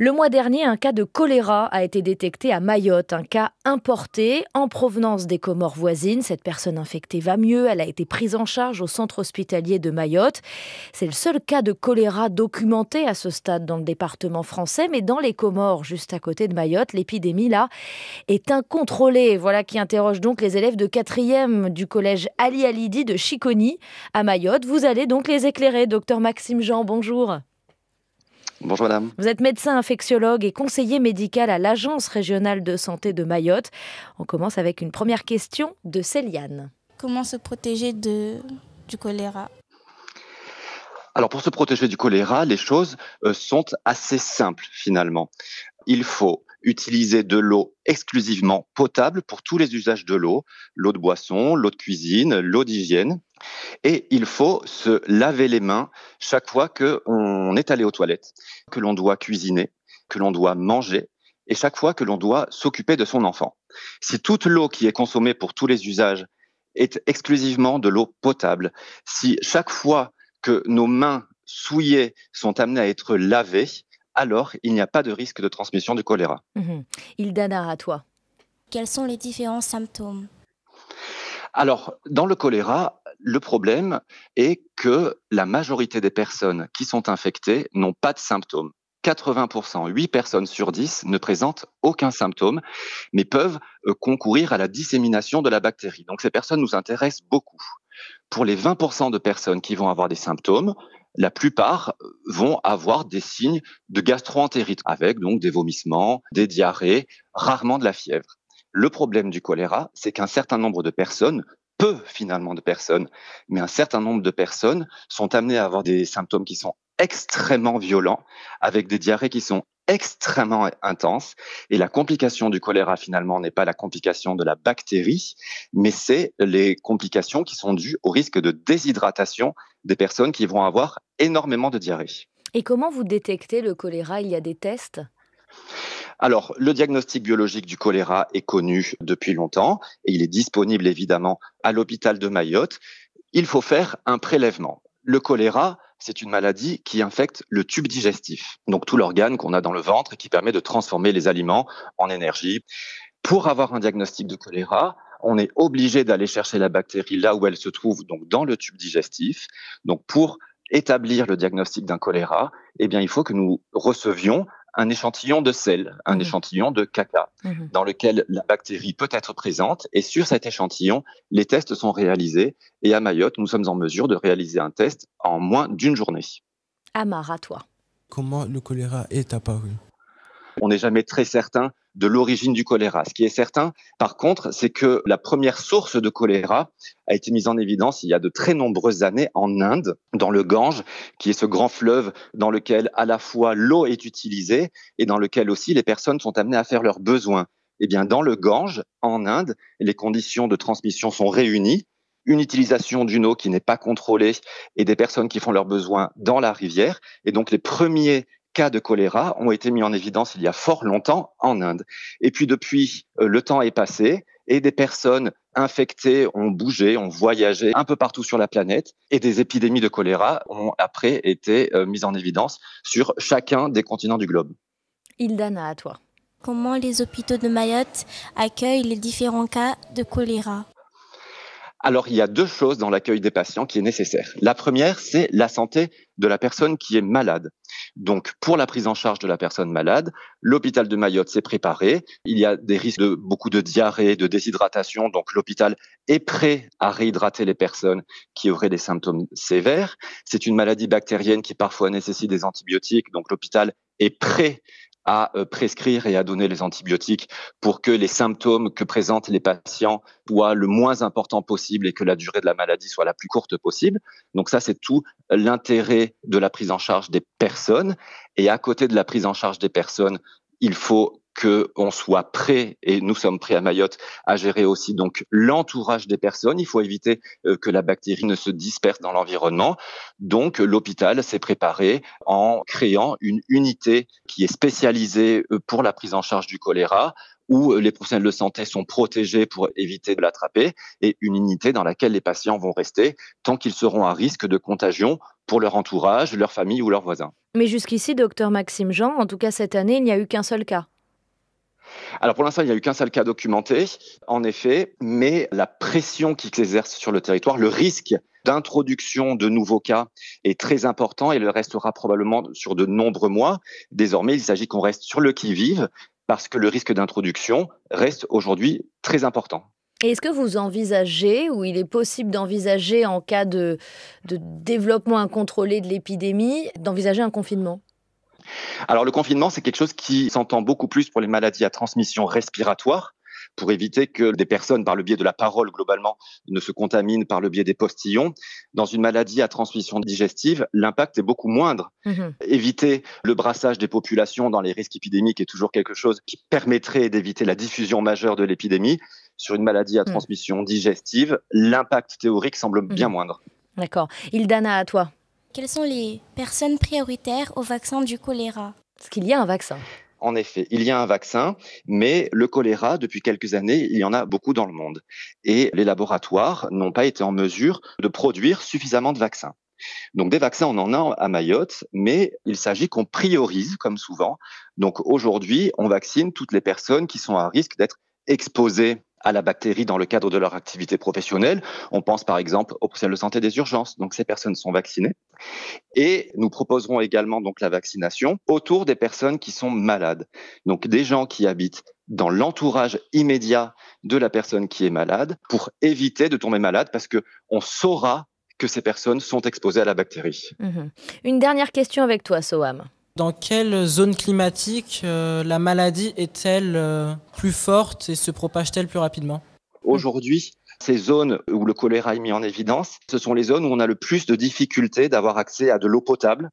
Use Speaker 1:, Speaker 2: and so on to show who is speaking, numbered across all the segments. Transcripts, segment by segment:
Speaker 1: Le mois dernier, un cas de choléra a été détecté à Mayotte, un cas importé en provenance des Comores voisines. Cette personne infectée va mieux, elle a été prise en charge au centre hospitalier de Mayotte. C'est le seul cas de choléra documenté à ce stade dans le département français, mais dans les Comores, juste à côté de Mayotte, l'épidémie là est incontrôlée. Voilà qui interroge donc les élèves de 4e du collège Ali Alidi de Chiconi à Mayotte. Vous allez donc les éclairer, docteur Maxime Jean, bonjour. Bonjour madame. Vous êtes médecin infectiologue et conseiller médical à l'Agence régionale de santé de Mayotte. On commence avec une première question de Céliane. Comment se protéger du choléra
Speaker 2: alors pour se protéger du choléra, les choses euh, sont assez simples finalement. Il faut utiliser de l'eau exclusivement potable pour tous les usages de l'eau, l'eau de boisson, l'eau de cuisine, l'eau d'hygiène. Et il faut se laver les mains chaque fois qu'on est allé aux toilettes, que l'on doit cuisiner, que l'on doit manger et chaque fois que l'on doit s'occuper de son enfant. Si toute l'eau qui est consommée pour tous les usages est exclusivement de l'eau potable, si chaque fois que nos mains souillées sont amenées à être lavées, alors il n'y a pas de risque de transmission du choléra.
Speaker 1: Mmh. Ildana, à toi. Quels sont les différents symptômes
Speaker 2: alors, dans le choléra, le problème est que la majorité des personnes qui sont infectées n'ont pas de symptômes. 80%, 8 personnes sur 10 ne présentent aucun symptôme, mais peuvent euh, concourir à la dissémination de la bactérie. Donc ces personnes nous intéressent beaucoup. Pour les 20% de personnes qui vont avoir des symptômes, la plupart euh, vont avoir des signes de gastroentérite, avec donc des vomissements, des diarrhées, rarement de la fièvre. Le problème du choléra, c'est qu'un certain nombre de personnes peu finalement de personnes, mais un certain nombre de personnes sont amenées à avoir des symptômes qui sont extrêmement violents, avec des diarrhées qui sont extrêmement intenses. Et la complication du choléra, finalement, n'est pas la complication de la bactérie, mais c'est les complications qui sont dues au risque de déshydratation des personnes qui vont avoir énormément de diarrhées.
Speaker 1: Et comment vous détectez le choléra Il y a des tests
Speaker 2: alors, le diagnostic biologique du choléra est connu depuis longtemps et il est disponible évidemment à l'hôpital de Mayotte. Il faut faire un prélèvement. Le choléra, c'est une maladie qui infecte le tube digestif, donc tout l'organe qu'on a dans le ventre qui permet de transformer les aliments en énergie. Pour avoir un diagnostic de choléra, on est obligé d'aller chercher la bactérie là où elle se trouve, donc dans le tube digestif. Donc pour établir le diagnostic d'un choléra, eh bien il faut que nous recevions un échantillon de sel, un mhm. échantillon de caca, mhm. dans lequel la bactérie peut être présente. Et sur cet échantillon, les tests sont réalisés. Et à Mayotte, nous sommes en mesure de réaliser un test en moins d'une journée.
Speaker 1: Amar, à toi.
Speaker 2: Comment le choléra est apparu On n'est jamais très certain de l'origine du choléra. Ce qui est certain, par contre, c'est que la première source de choléra a été mise en évidence il y a de très nombreuses années en Inde, dans le Gange, qui est ce grand fleuve dans lequel à la fois l'eau est utilisée et dans lequel aussi les personnes sont amenées à faire leurs besoins. Eh bien, dans le Gange, en Inde, les conditions de transmission sont réunies une utilisation d'une eau qui n'est pas contrôlée et des personnes qui font leurs besoins dans la rivière. Et donc les premiers cas de choléra ont été mis en évidence il y a fort longtemps en Inde. Et puis depuis, euh, le temps est passé et des personnes infectées ont bougé, ont voyagé un peu partout sur la planète et des épidémies de choléra ont après été euh, mises en évidence sur chacun des continents du globe.
Speaker 1: Ildana, à toi. Comment les hôpitaux de Mayotte accueillent les différents cas de choléra
Speaker 2: alors, il y a deux choses dans l'accueil des patients qui est nécessaire. La première, c'est la santé de la personne qui est malade. Donc, pour la prise en charge de la personne malade, l'hôpital de Mayotte s'est préparé. Il y a des risques de beaucoup de diarrhée, de déshydratation. Donc, l'hôpital est prêt à réhydrater les personnes qui auraient des symptômes sévères. C'est une maladie bactérienne qui parfois nécessite des antibiotiques. Donc, l'hôpital est prêt à euh, prescrire et à donner les antibiotiques pour que les symptômes que présentent les patients soient le moins important possible et que la durée de la maladie soit la plus courte possible. Donc ça, c'est tout l'intérêt de la prise en charge des personnes. Et à côté de la prise en charge des personnes, il faut qu'on soit prêt, et nous sommes prêts à Mayotte, à gérer aussi donc l'entourage des personnes. Il faut éviter euh, que la bactérie ne se disperse dans l'environnement. Donc l'hôpital s'est préparé en créant une unité qui est spécialisée euh, pour la prise en charge du choléra où euh, les professionnels de santé sont protégés pour éviter de l'attraper et une unité dans laquelle les patients vont rester tant qu'ils seront à risque de contagion pour leur entourage, leur famille ou leurs voisins.
Speaker 1: Mais jusqu'ici, docteur Maxime Jean, en tout cas cette année, il n'y a eu qu'un seul cas.
Speaker 2: Alors pour l'instant, il n'y a eu qu'un seul cas documenté, en effet, mais la pression qui s'exerce sur le territoire, le risque d'introduction de nouveaux cas est très important et le restera probablement sur de nombreux mois. Désormais, il s'agit qu'on reste sur le qui-vive parce que le risque d'introduction reste aujourd'hui très important.
Speaker 1: est-ce que vous envisagez, ou il est possible d'envisager en cas de développement incontrôlé de l'épidémie, d'envisager un confinement
Speaker 2: alors le confinement, c'est quelque chose qui s'entend beaucoup plus pour les maladies à transmission respiratoire pour éviter que des personnes, par le biais de la parole globalement, ne se contaminent par le biais des postillons. Dans une maladie à transmission digestive, l'impact est beaucoup moindre. Mhm. Éviter le brassage des populations dans les risques épidémiques est toujours quelque chose qui permettrait d'éviter la diffusion majeure de l'épidémie. Sur une maladie à mhm. transmission digestive, l'impact théorique semble bien mhm. moindre.
Speaker 1: D'accord. Ildana, à toi quelles sont les personnes prioritaires au vaccin du choléra Est-ce qu'il y a un vaccin
Speaker 2: en effet, il y a un vaccin, mais le choléra, depuis quelques années, il y en a beaucoup dans le monde. Et les laboratoires n'ont pas été en mesure de produire suffisamment de vaccins. Donc des vaccins, on en a à Mayotte, mais il s'agit qu'on priorise, comme souvent. Donc aujourd'hui, on vaccine toutes les personnes qui sont à risque d'être exposées à la bactérie dans le cadre de leur activité professionnelle. On pense par exemple au professionnels de santé des urgences. Donc ces personnes sont vaccinées. Et nous proposerons également donc la vaccination autour des personnes qui sont malades. Donc des gens qui habitent dans l'entourage immédiat de la personne qui est malade pour éviter de tomber malade parce que on saura que ces personnes sont exposées à la bactérie.
Speaker 1: Mmh Une dernière question avec toi, Soham. Dans quelle zone climatique euh, la maladie
Speaker 2: est-elle euh, plus forte et se propage-t-elle plus rapidement Aujourd'hui, ces zones où le choléra est mis en évidence, ce sont les zones où on a le plus de difficultés d'avoir accès à de l'eau potable.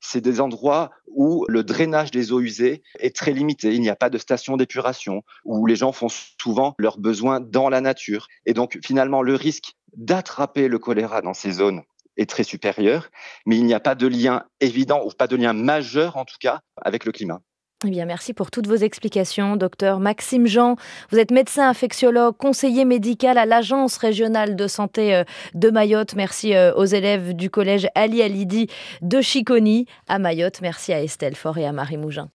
Speaker 2: C'est des endroits où le drainage des eaux usées est très limité. Il n'y a pas de station d'épuration, où les gens font souvent leurs besoins dans la nature. Et donc, finalement, le risque d'attraper le choléra dans ces zones est très supérieure, mais il n'y a pas de lien évident, ou pas de lien majeur en tout cas, avec le climat.
Speaker 1: Eh bien, merci pour toutes vos explications, docteur Maxime Jean. Vous êtes médecin infectiologue, conseiller médical à l'Agence régionale de santé euh, de Mayotte. Merci euh, aux élèves du collège Ali Alidi de Chiconi à Mayotte. Merci à Estelle Faure et à Marie Mougin.